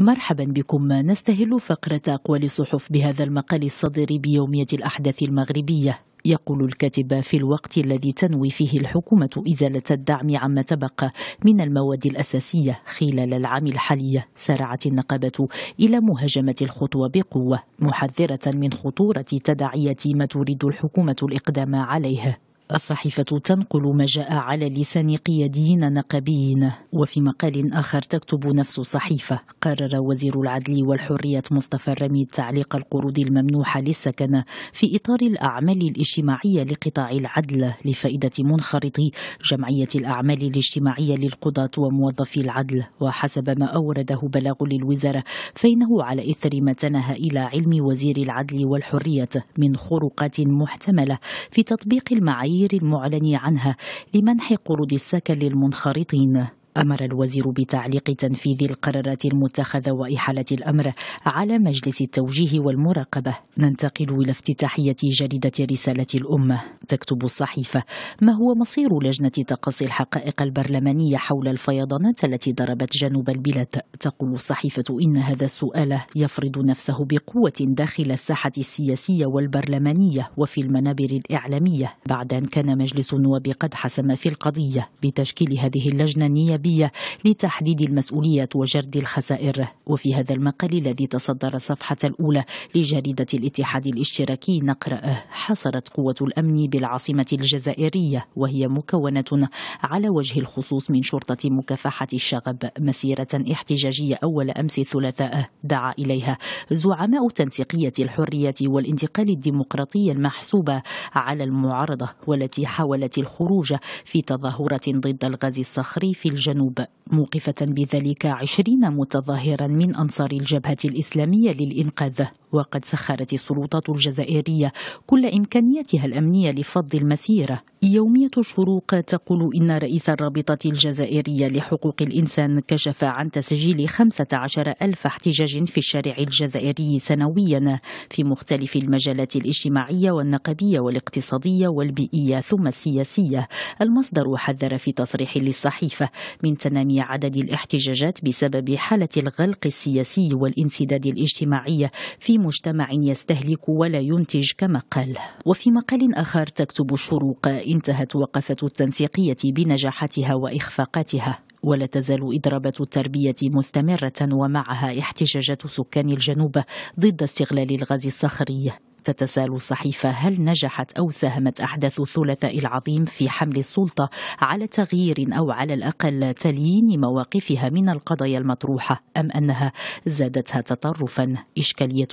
مرحبا بكم نستهل فقرة أقوال الصحف بهذا المقال الصدر بيومية الأحداث المغربية يقول الكاتب في الوقت الذي تنوي فيه الحكومة إزالة الدعم عما تبقى من المواد الأساسية خلال العام الحالي سارعت النقابة إلى مهاجمة الخطوة بقوة محذرة من خطورة تداعيات ما تريد الحكومة الإقدام عليه الصحيفة تنقل ما جاء على لسان قياديين نقابيين وفي مقال آخر تكتب نفس الصحيفة قرر وزير العدل والحرية مصطفى الرمي تعليق القروض الممنوحة للسكن في إطار الأعمال الاجتماعية لقطاع العدل لفائدة منخرطي جمعية الأعمال الاجتماعية للقضاة وموظفي العدل وحسب ما أورده بلاغ للوزارة فإنه على إثر ما تنهى إلى علم وزير العدل والحرية من خروقات محتملة في تطبيق المعايير التغيير المعلن عنها لمنح قروض السكن للمنخرطين أمر الوزير بتعليق تنفيذ القرارات المتخذة وإحالة الأمر على مجلس التوجيه والمراقبة ننتقل إلى افتتاحية جريدة رسالة الأمة تكتب الصحيفة ما هو مصير لجنة تقصي الحقائق البرلمانية حول الفيضانات التي ضربت جنوب البلاد تقول الصحيفة إن هذا السؤال يفرض نفسه بقوة داخل الساحة السياسية والبرلمانية وفي المنابر الإعلامية بعد أن كان مجلس النواب قد حسم في القضية بتشكيل هذه اللجنة النيابية الشعبية لتحديد المسؤولية وجرد الخسائر وفي هذا المقال الذي تصدر الصفحة الأولى لجريدة الاتحاد الاشتراكي نقرأ حصرت قوة الأمن بالعاصمة الجزائرية وهي مكونة على وجه الخصوص من شرطة مكافحة الشغب مسيرة احتجاجية أول أمس الثلاثاء دعا إليها زعماء تنسيقية الحرية والانتقال الديمقراطي المحسوبة على المعارضة والتي حاولت الخروج في تظاهرة ضد الغاز الصخري في الجنوب danube موقفة بذلك عشرين متظاهرا من أنصار الجبهة الإسلامية للإنقاذ وقد سخرت السلطات الجزائرية كل إمكانياتها الأمنية لفض المسيرة يومية الشروق تقول إن رئيس الرابطة الجزائرية لحقوق الإنسان كشف عن تسجيل 15 ألف احتجاج في الشارع الجزائري سنويا في مختلف المجالات الاجتماعية والنقبية والاقتصادية والبيئية ثم السياسية المصدر حذر في تصريح للصحيفة من تنامي عدد الاحتجاجات بسبب حالة الغلق السياسي والانسداد الاجتماعي في مجتمع يستهلك ولا ينتج كما قال وفي مقال آخر تكتب الشروق انتهت وقفة التنسيقية بنجاحاتها وإخفاقاتها ولا تزال إضرابة التربية مستمرة ومعها احتجاجات سكان الجنوب ضد استغلال الغاز الصخري تتساءل الصحيفة هل نجحت أو ساهمت أحداث الثلاثاء العظيم في حمل السلطة على تغيير أو على الأقل تليين مواقفها من القضايا المطروحة أم أنها زادتها تطرفا إشكالية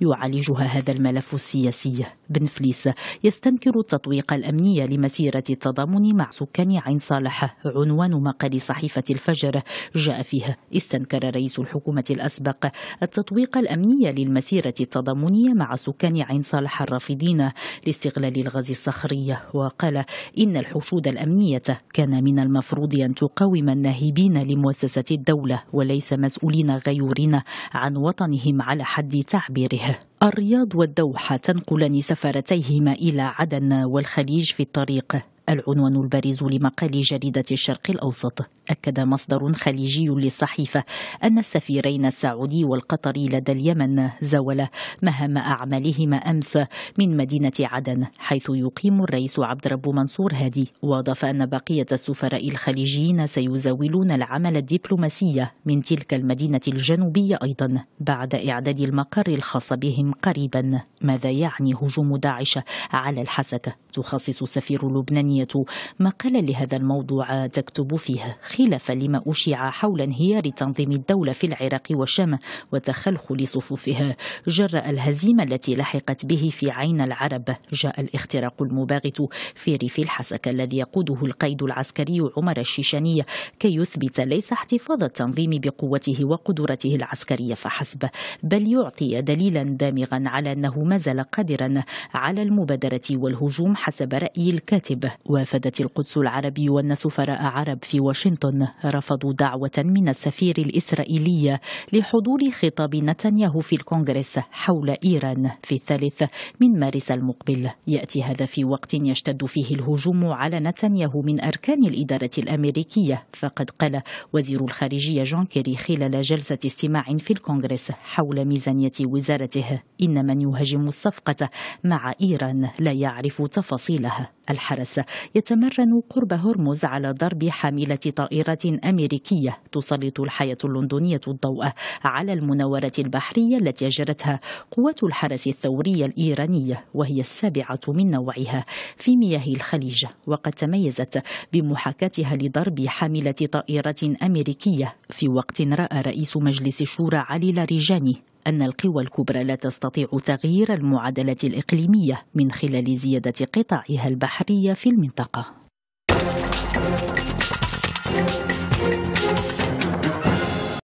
يعالجها هذا الملف السياسي بن فليس يستنكر التطويق الأمني لمسيرة التضامن مع سكان عين صالح عنوان مقال صحيفة الفجر جاء فيه استنكر رئيس الحكومة الأسبق التطويق الأمني للمسيرة التضامنية مع سكان الداعن صالح الرافدين لاستغلال الغاز الصخري وقال إن الحشود الأمنية كان من المفروض أن تقاوم الناهبين لمؤسسة الدولة وليس مسؤولين غيورين عن وطنهم على حد تعبيره الرياض والدوحة تنقلان سفرتيهما إلى عدن والخليج في الطريق العنوان البارز لمقال جريدة الشرق الأوسط أكد مصدر خليجي للصحيفة أن السفيرين السعودي والقطري لدى اليمن زولا مهام أعمالهما أمس من مدينة عدن حيث يقيم الرئيس عبد رب منصور هادي وأضاف أن بقية السفراء الخليجيين سيزاولون العمل الدبلوماسي من تلك المدينة الجنوبية أيضا بعد إعداد المقر الخاص بهم قريبا ماذا يعني هجوم داعش على الحسكة تخصص السفير اللبناني الثانيه مقالا لهذا الموضوع تكتب فيه خلافا لما أشيع حول انهيار تنظيم الدولة في العراق والشام وتخلخل صفوفها جراء الهزيمة التي لحقت به في عين العرب جاء الاختراق المباغت في ريف الحسكة الذي يقوده القيد العسكري عمر الشيشاني كي يثبت ليس احتفاظ التنظيم بقوته وقدرته العسكرية فحسب بل يعطي دليلا دامغا على أنه ما زال قادرا على المبادرة والهجوم حسب رأي الكاتب وافدت القدس العربي وأن سفراء عرب في واشنطن رفضوا دعوة من السفير الإسرائيلي لحضور خطاب نتنياهو في الكونغرس حول إيران في الثالث من مارس المقبل يأتي هذا في وقت يشتد فيه الهجوم على نتنياهو من أركان الإدارة الأمريكية فقد قال وزير الخارجية جون كيري خلال جلسة استماع في الكونغرس حول ميزانية وزارته إن من يهاجم الصفقة مع إيران لا يعرف تفاصيلها الحرس يتمرن قرب هرمز على ضرب حاملة طائرة أمريكية تسلط الحياة اللندنية الضوء على المناورة البحرية التي أجرتها قوات الحرس الثورية الإيرانية وهي السابعة من نوعها في مياه الخليج وقد تميزت بمحاكاتها لضرب حاملة طائرة أمريكية في وقت رأى رئيس مجلس الشورى علي لاريجاني أن القوى الكبرى لا تستطيع تغيير المعادلة الإقليمية من خلال زيادة قطعها البحرية في المنطقة.